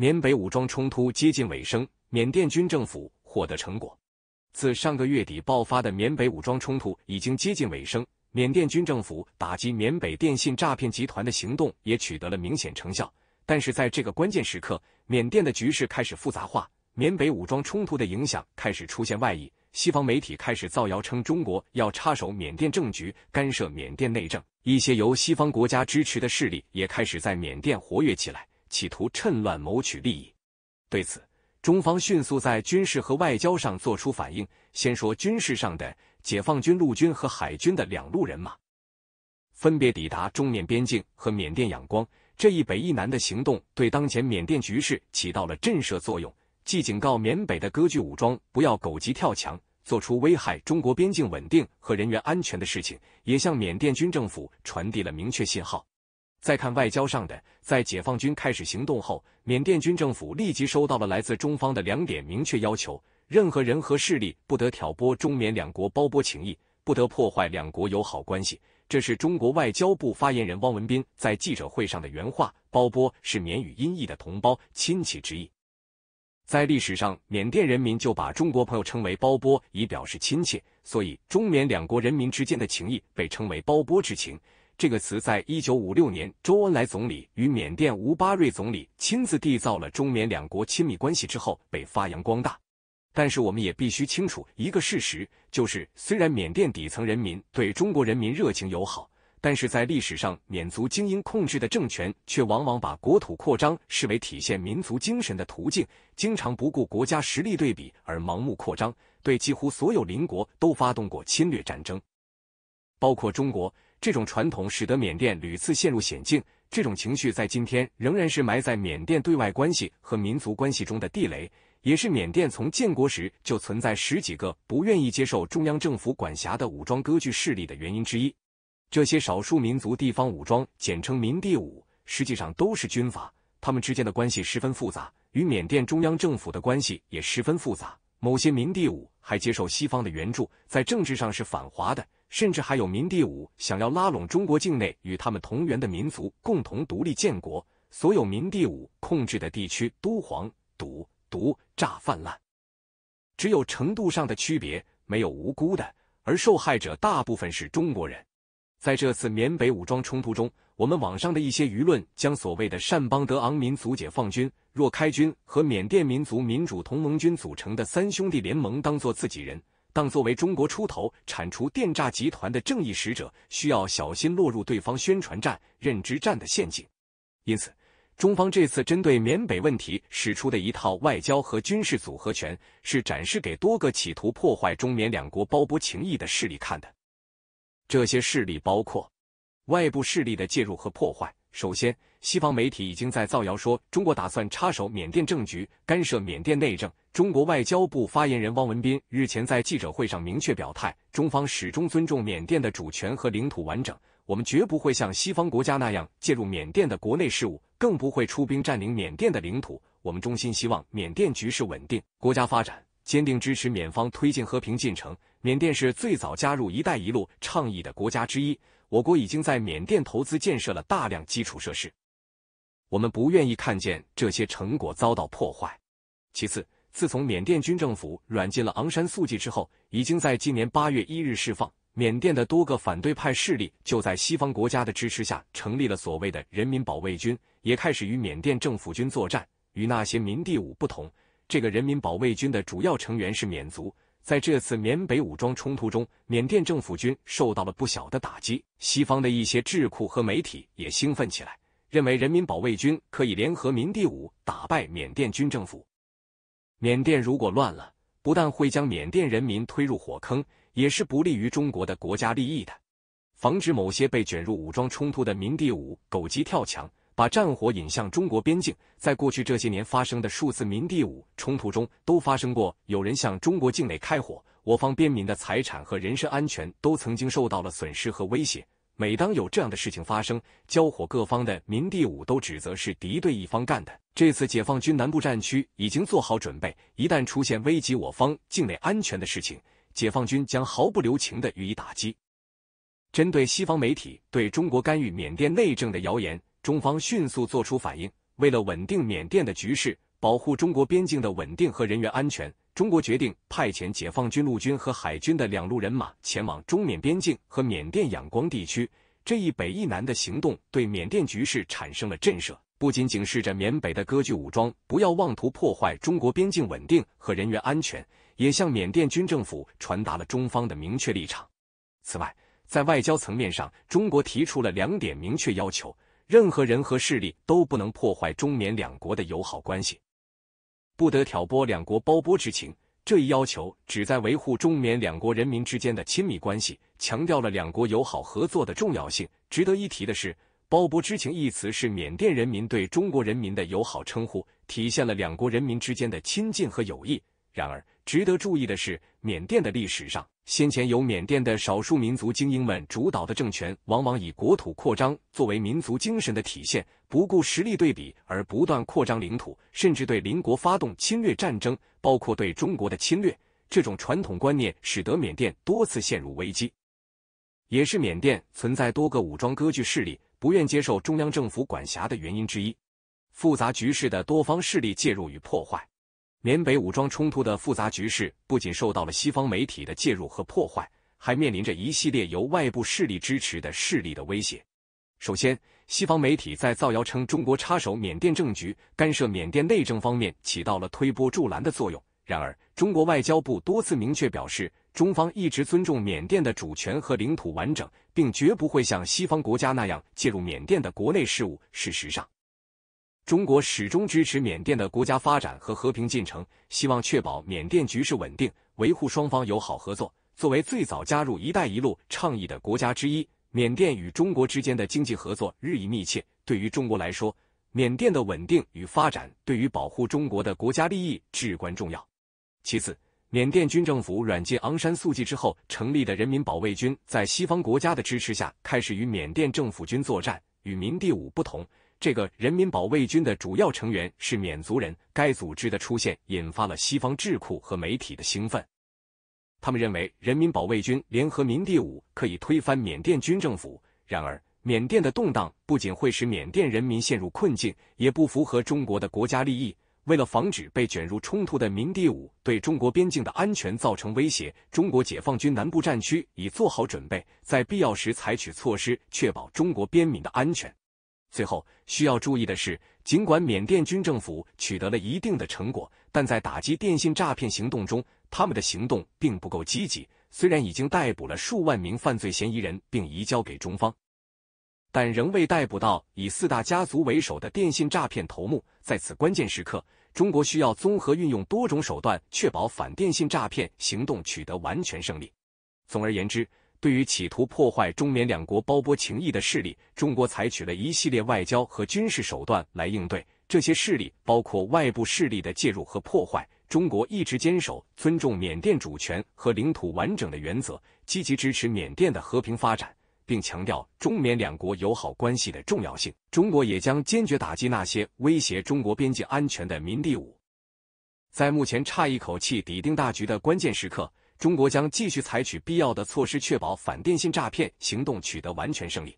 缅北武装冲突接近尾声，缅甸军政府获得成果。自上个月底爆发的缅北武装冲突已经接近尾声，缅甸军政府打击缅北电信诈骗集团的行动也取得了明显成效。但是在这个关键时刻，缅甸的局势开始复杂化，缅北武装冲突的影响开始出现外溢。西方媒体开始造谣称中国要插手缅甸政局，干涉缅甸内政。一些由西方国家支持的势力也开始在缅甸活跃起来。企图趁乱谋取利益，对此，中方迅速在军事和外交上做出反应。先说军事上的，解放军陆军和海军的两路人马分别抵达中缅边境和缅甸仰光，这一北一南的行动对当前缅甸局势起到了震慑作用，既警告缅北的割据武装不要狗急跳墙，做出危害中国边境稳定和人员安全的事情，也向缅甸军政府传递了明确信号。再看外交上的，在解放军开始行动后，缅甸军政府立即收到了来自中方的两点明确要求：任何人和势力不得挑拨中缅两国包波情谊，不得破坏两国友好关系。这是中国外交部发言人汪文斌在记者会上的原话。包波是缅语音译的同胞、亲戚之意，在历史上，缅甸人民就把中国朋友称为包波，以表示亲切。所以，中缅两国人民之间的情谊被称为包波之情。这个词在一九五六年，周恩来总理与缅甸吴巴瑞总理亲自缔造了中缅两国亲密关系之后被发扬光大。但是，我们也必须清楚一个事实，就是虽然缅甸底层人民对中国人民热情友好，但是在历史上，缅族精英控制的政权却往往把国土扩张视为体现民族精神的途径，经常不顾国家实力对比而盲目扩张，对几乎所有邻国都发动过侵略战争，包括中国。这种传统使得缅甸屡次陷入险境，这种情绪在今天仍然是埋在缅甸对外关系和民族关系中的地雷，也是缅甸从建国时就存在十几个不愿意接受中央政府管辖的武装割据势力的原因之一。这些少数民族地方武装，简称民地武，实际上都是军阀，他们之间的关系十分复杂，与缅甸中央政府的关系也十分复杂。某些民地武还接受西方的援助，在政治上是反华的。甚至还有民地武想要拉拢中国境内与他们同源的民族共同独立建国。所有民地武控制的地区，都黄、赌、毒、诈泛滥，只有程度上的区别，没有无辜的，而受害者大部分是中国人。在这次缅北武装冲突中，我们网上的一些舆论将所谓的善邦德昂民族解放军、若开军和缅甸民族民主同盟军组成的三兄弟联盟当做自己人。当作为中国出头、铲除电诈集团的正义使者，需要小心落入对方宣传战、认知战的陷阱。因此，中方这次针对缅北问题使出的一套外交和军事组合拳，是展示给多个企图破坏中缅两国胞波情谊的势力看的。这些势力包括外部势力的介入和破坏。首先。西方媒体已经在造谣说中国打算插手缅甸政局、干涉缅甸内政。中国外交部发言人汪文斌日前在记者会上明确表态：中方始终尊重缅甸的主权和领土完整，我们绝不会像西方国家那样介入缅甸的国内事务，更不会出兵占领缅甸的领土。我们衷心希望缅甸局势稳定、国家发展，坚定支持缅方推进和平进程。缅甸是最早加入“一带一路”倡议的国家之一，我国已经在缅甸投资建设了大量基础设施。我们不愿意看见这些成果遭到破坏。其次，自从缅甸军政府软禁了昂山素季之后，已经在今年八月一日释放。缅甸的多个反对派势力就在西方国家的支持下成立了所谓的人民保卫军，也开始与缅甸政府军作战。与那些民地武不同，这个人民保卫军的主要成员是缅族。在这次缅北武装冲突中，缅甸政府军受到了不小的打击。西方的一些智库和媒体也兴奋起来。认为人民保卫军可以联合民地五打败缅甸军政府。缅甸如果乱了，不但会将缅甸人民推入火坑，也是不利于中国的国家利益的。防止某些被卷入武装冲突的民地五狗急跳墙，把战火引向中国边境。在过去这些年发生的数次民地五冲突中，都发生过有人向中国境内开火，我方边民的财产和人身安全都曾经受到了损失和威胁。每当有这样的事情发生，交火各方的民地武都指责是敌对一方干的。这次解放军南部战区已经做好准备，一旦出现危及我方境内安全的事情，解放军将毫不留情的予以打击。针对西方媒体对中国干预缅甸内政的谣言，中方迅速作出反应。为了稳定缅甸的局势，保护中国边境的稳定和人员安全。中国决定派遣解放军陆军和海军的两路人马前往中缅边境和缅甸仰光地区。这一北一南的行动对缅甸局势产生了震慑，不仅警示着缅北的割据武装不要妄图破坏中国边境稳定和人员安全，也向缅甸军政府传达了中方的明确立场。此外，在外交层面，上中国提出了两点明确要求：任何人和势力都不能破坏中缅两国的友好关系。不得挑拨两国胞波之情，这一要求旨在维护中缅两国人民之间的亲密关系，强调了两国友好合作的重要性。值得一提的是，“胞波之情”一词是缅甸人民对中国人民的友好称呼，体现了两国人民之间的亲近和友谊。然而，值得注意的是，缅甸的历史上。先前由缅甸的少数民族精英们主导的政权，往往以国土扩张作为民族精神的体现，不顾实力对比而不断扩张领土，甚至对邻国发动侵略战争，包括对中国的侵略。这种传统观念使得缅甸多次陷入危机，也是缅甸存在多个武装割据势力、不愿接受中央政府管辖的原因之一。复杂局势的多方势力介入与破坏。缅北武装冲突的复杂局势不仅受到了西方媒体的介入和破坏，还面临着一系列由外部势力支持的势力的威胁。首先，西方媒体在造谣称中国插手缅甸政局、干涉缅甸内政方面起到了推波助澜的作用。然而，中国外交部多次明确表示，中方一直尊重缅甸的主权和领土完整，并绝不会像西方国家那样介入缅甸的国内事务。事实上，中国始终支持缅甸的国家发展和和平进程，希望确保缅甸局势稳定，维护双方友好合作。作为最早加入“一带一路”倡议的国家之一，缅甸与中国之间的经济合作日益密切。对于中国来说，缅甸的稳定与发展对于保护中国的国家利益至关重要。其次，缅甸军政府软禁昂山素季之后成立的人民保卫军，在西方国家的支持下，开始与缅甸政府军作战。与民地武不同。这个人民保卫军的主要成员是缅族人，该组织的出现引发了西方智库和媒体的兴奋。他们认为，人民保卫军联合民地五可以推翻缅甸军政府。然而，缅甸的动荡不仅会使缅甸人民陷入困境，也不符合中国的国家利益。为了防止被卷入冲突的民地五对中国边境的安全造成威胁，中国解放军南部战区已做好准备，在必要时采取措施，确保中国边民的安全。最后需要注意的是，尽管缅甸军政府取得了一定的成果，但在打击电信诈骗行动中，他们的行动并不够积极。虽然已经逮捕了数万名犯罪嫌疑人并移交给中方，但仍未逮捕到以四大家族为首的电信诈骗头目。在此关键时刻，中国需要综合运用多种手段，确保反电信诈骗行动取得完全胜利。总而言之。对于企图破坏中缅两国胞波情谊的势力，中国采取了一系列外交和军事手段来应对这些势力，包括外部势力的介入和破坏。中国一直坚守尊重缅甸主权和领土完整的原则，积极支持缅甸的和平发展，并强调中缅两国友好关系的重要性。中国也将坚决打击那些威胁中国边境安全的民地武。在目前差一口气抵定大局的关键时刻。中国将继续采取必要的措施，确保反电信诈骗行动取得完全胜利。